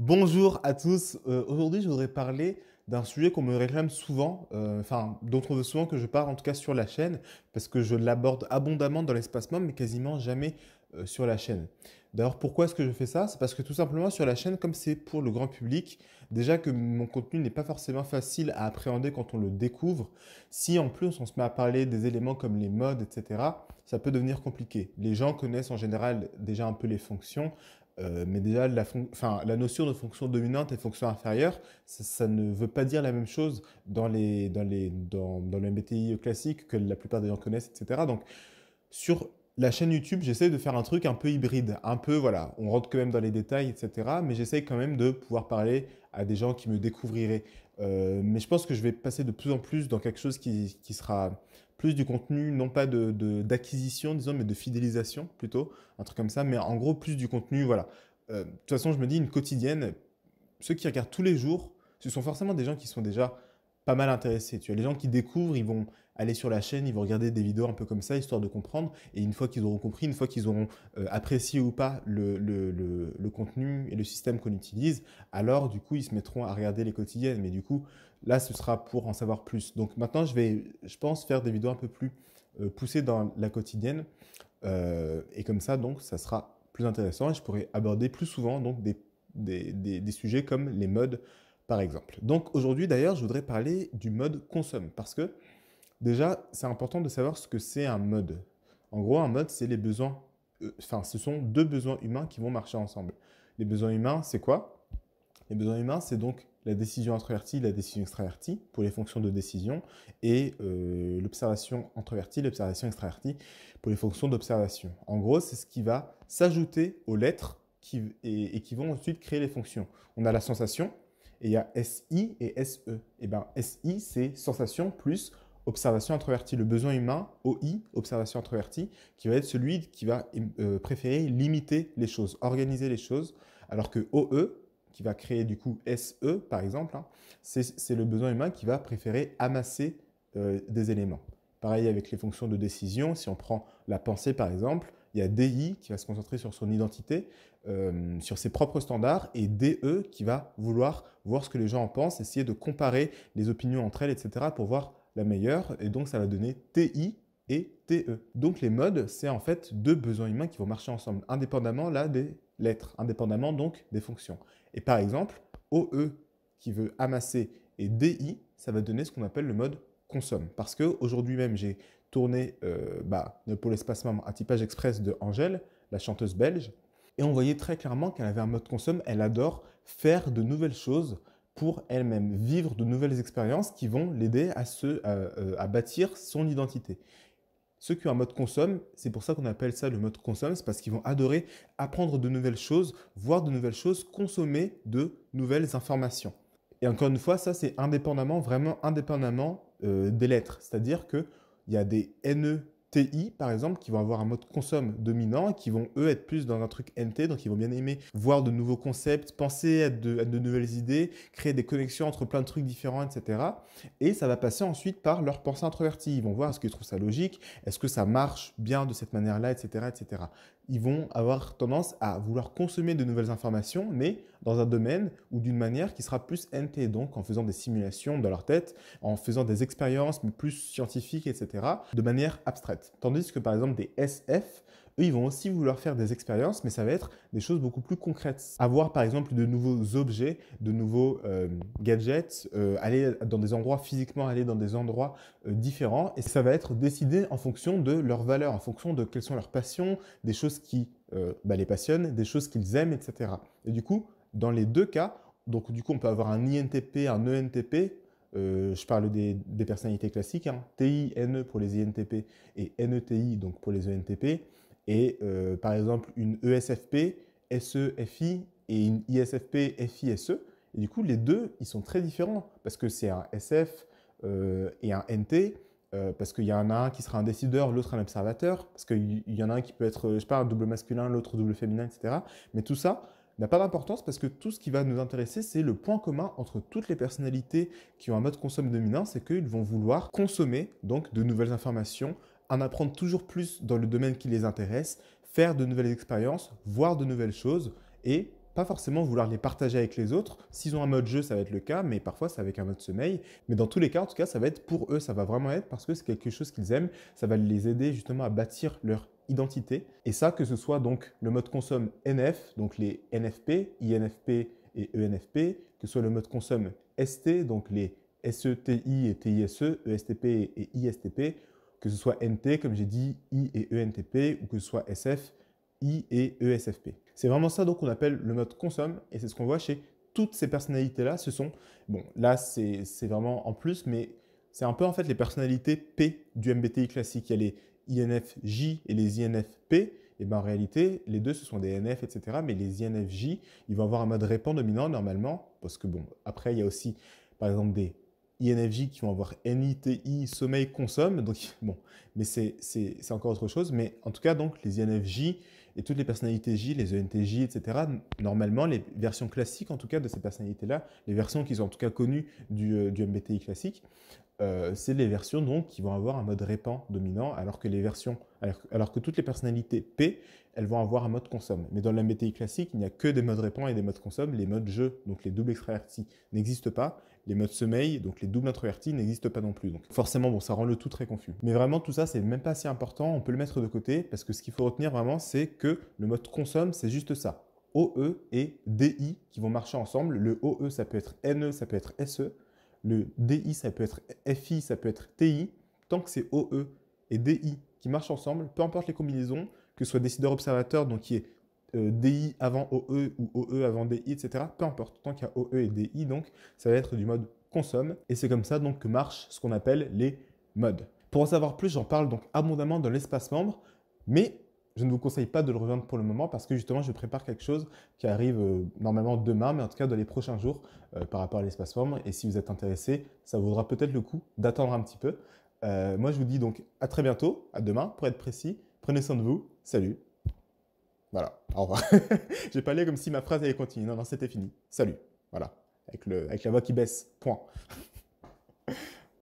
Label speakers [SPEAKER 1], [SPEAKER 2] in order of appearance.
[SPEAKER 1] Bonjour à tous. Euh, aujourd'hui, je voudrais parler d'un sujet qu'on me réclame souvent, euh, enfin, dont on veut souvent que je parle, en tout cas sur la chaîne, parce que je l'aborde abondamment dans l'espace membre, mais quasiment jamais euh, sur la chaîne. D'ailleurs, pourquoi est-ce que je fais ça C'est parce que tout simplement, sur la chaîne, comme c'est pour le grand public, déjà que mon contenu n'est pas forcément facile à appréhender quand on le découvre, si en plus on se met à parler des éléments comme les modes, etc., ça peut devenir compliqué. Les gens connaissent en général déjà un peu les fonctions, euh, mais déjà, la, notion de fonction dominante et fonction inférieure, ça, ne veut pas dire la même chose dans, dans, les, le MBTI classique que la plupart des gens connaissent, etc. Donc, sur la chaîne YouTube, j'essaie de faire un truc un peu hybride, un peu, voilà, on rentre quand même dans les détails, etc. Mais j'essaie quand même de pouvoir parler à des gens qui me découvriraient. Euh, mais je pense que je vais passer de plus en plus dans quelque chose qui sera plus du contenu, non pas d'acquisition, de, disons, mais de fidélisation plutôt, un truc comme ça, mais en gros, plus du contenu, voilà. Euh, de toute façon, je me dis, une quotidienne, ceux qui regardent tous les jours, ce sont forcément des gens qui sont déjà pas mal intéressés. Tu as les gens qui découvrent, ils vont aller sur la chaîne, ils vont regarder des vidéos un peu comme ça, histoire de comprendre. Et une fois qu'ils auront compris, une fois qu'ils auront euh, apprécié ou pas le, le, contenu et le système qu'on utilise, alors du coup, ils se mettront à regarder les quotidiennes. Mais du coup, Là, ce sera pour en savoir plus. Donc maintenant, je vais, je pense, faire des vidéos un peu plus euh, poussées dans la quotidienne. Euh, et comme ça, donc, ça sera plus intéressant et je pourrai aborder plus souvent donc, des, sujets comme les modes, par exemple. Donc aujourd'hui, d'ailleurs, je voudrais parler du mode consomme parce que déjà, c'est important de savoir ce que c'est un mode. En gros, un mode, c'est les besoins, euh, enfin, ce sont deux besoins humains qui vont marcher ensemble. Les besoins humains, c'est quoi Les besoins humains, c'est donc la décision introvertie, la décision extravertie pour les fonctions de décision et euh, l'observation introvertie, l'observation extravertie pour les fonctions d'observation. En gros, c'est ce qui va s'ajouter aux lettres qui, et, qui vont ensuite créer les fonctions. On a la sensation et il y a SI et SE. Et eh ben SI c'est sensation plus observation introvertie, le besoin humain, OI, observation introvertie, qui va être celui qui va euh, préférer limiter les choses, organiser les choses, alors que OE, qui va créer du coup SE par exemple, hein, c'est le besoin humain qui va préférer amasser euh, des éléments. Pareil avec les fonctions de décision, si on prend la pensée par exemple, il y a DI qui va se concentrer sur son identité, euh, sur ses propres standards, et DE qui va vouloir voir ce que les gens en pensent, essayer de comparer les opinions entre elles, etc., pour voir la meilleure. Et donc ça va donner TI et TE. Donc les modes, c'est en fait deux besoins humains qui vont marcher ensemble, indépendamment là des lettres, indépendamment donc des fonctions. Et par exemple, OE qui veut amasser et DI, ça va donner ce qu'on appelle le mode consomme. Parce qu'aujourd'hui même, j'ai tourné pour euh, bah, l'espace membre un typage express de Angèle, la chanteuse belge, et on voyait très clairement qu'elle avait un mode consomme, elle adore faire de nouvelles choses pour elle-même, vivre de nouvelles expériences qui vont l'aider à, se, à euh, bâtir son identité. Ceux qui ont un mode consomme, c'est pour ça qu'on appelle ça le mode consomme, c'est parce qu'ils vont adorer apprendre de nouvelles choses, voir de nouvelles choses, consommer de nouvelles informations. Et encore une fois, ça c'est indépendamment, vraiment indépendamment euh, des lettres. C'est-à-dire qu'il y a des NE TI, par exemple, qui vont avoir un mode consomme dominant qui vont, eux, être plus dans un truc NT, donc ils vont bien aimer voir de nouveaux concepts, penser à de, nouvelles idées, créer des connexions entre plein de trucs différents, etc. Et ça va passer ensuite par leur pensée introvertie. Ils vont voir est-ce qu'ils trouvent ça logique, est-ce que ça marche bien de cette manière-là, etc., etc. Ils vont avoir tendance à vouloir consommer de nouvelles informations, mais dans un domaine ou d'une manière qui sera plus NT, donc en faisant des simulations dans leur tête, en faisant des expériences plus scientifiques, etc., de manière abstraite. Tandis que par exemple des SF, eux, ils vont aussi vouloir faire des expériences, mais ça va être des choses beaucoup plus concrètes. Avoir par exemple de nouveaux objets, de nouveaux euh, gadgets, euh, aller dans des endroits physiquement, aller dans des endroits euh, différents, et ça va être décidé en fonction de leurs valeurs, en fonction de quelles sont leurs passions, des choses qui bah, les passionnent, des choses qu'ils aiment, etc. Et du coup, dans les deux cas, donc du coup, on peut avoir un INTP, un ENTP, euh, je parle des, personnalités classiques, hein, TI, NE pour les INTP et NETI donc pour les ENTP, et euh, par exemple une ESFP, S-E-F-I et une ISFP, FISE. Et du coup, les deux, ils sont très différents parce que c'est un SF euh, et un NT, parce qu'il y en a un qui sera un décideur, l'autre un observateur, parce qu'il y en a un qui peut être, je sais pas, un double masculin, l'autre double féminin, etc. Mais tout ça, n'a pas d'importance parce que tout ce qui va nous intéresser, c'est le point commun entre toutes les personnalités qui ont un mode consomme dominant, c'est qu'ils vont vouloir consommer donc de nouvelles informations, en apprendre toujours plus dans le domaine qui les intéresse, faire de nouvelles expériences, voir de nouvelles choses et pas forcément vouloir les partager avec les autres. S'ils ont un mode jeu, ça va être le cas, mais parfois c'est avec un mode sommeil. Mais dans tous les cas, en tout cas, ça va être pour eux, ça va vraiment être parce que c'est quelque chose qu'ils aiment, ça va les aider justement à bâtir leur identité. Et ça, que ce soit donc le mode consomme NF, donc les NFP, INFP et ENFP, que ce soit le mode consomme ST, donc les SETI et TISE, ESTP et ISTP, que ce soit NT, comme j'ai dit, I et ENTP, ou que ce soit SF, I et ESFP. C'est vraiment ça donc qu'on appelle le mode consomme, et c'est ce qu'on voit chez toutes ces personnalités-là. Ce sont, bon, là c'est vraiment en plus, mais c'est un peu en fait les personnalités P du MBTI classique. Il y INFJ et les INFP, et ben en réalité, les deux, ce sont des NF, etc. Mais les INFJ, ils vont avoir un mode répand dominant normalement, parce que bon, après, il y a aussi, par exemple, des INFJ qui vont avoir NITI, sommeil, consomme. Donc, bon, mais c'est encore autre chose. Mais en tout cas, donc, les INFJ et toutes les personnalités J, les ENTJ, etc., normalement, les versions classiques, en tout cas, de ces personnalités-là, les versions qu'ils ont en tout cas connues du, euh, du MBTI classique, euh, c'est les versions donc qui vont avoir un mode répand dominant, alors que les versions, alors, que toutes les personnalités P, elles vont avoir un mode consomme. Mais dans la météo classique, il n'y a que des modes répand et des modes consomme. Les modes jeu, donc les doubles extravertis, n'existent pas. Les modes sommeil, donc les doubles introvertis, n'existent pas non plus. Donc forcément, bon, ça rend le tout très confus. Mais vraiment, tout ça, c'est même pas si important. On peut le mettre de côté parce que ce qu'il faut retenir vraiment, c'est que le mode consomme, c'est juste ça. OE et DI qui vont marcher ensemble. Le OE, ça peut être NE, ça peut être SE le DI, ça peut être FI, ça peut être TI, tant que c'est OE et DI qui marchent ensemble, peu importe les combinaisons, que ce soit décideur-observateur, donc qui est euh, DI avant OE ou OE avant DI, etc. Peu importe, tant qu'il y a OE et DI, donc ça va être du mode consomme. Et c'est comme ça donc que marchent ce qu'on appelle les modes. Pour en savoir plus, j'en parle donc abondamment dans l'espace membre, mais je ne vous conseille pas de le revendre pour le moment parce que justement, je prépare quelque chose qui arrive euh, normalement demain, mais en tout cas dans les prochains jours euh, par rapport à l'espace forme. Et si vous êtes intéressé, ça vaudra peut-être le coup d'attendre un petit peu. Euh, moi, je vous dis donc à très bientôt, à demain pour être précis. Prenez soin de vous. Salut. Voilà. Au revoir. J'ai parlé comme si ma phrase allait continuer. Non, non, c'était fini. Salut. Voilà. Avec, le, avec la voix qui baisse. Point.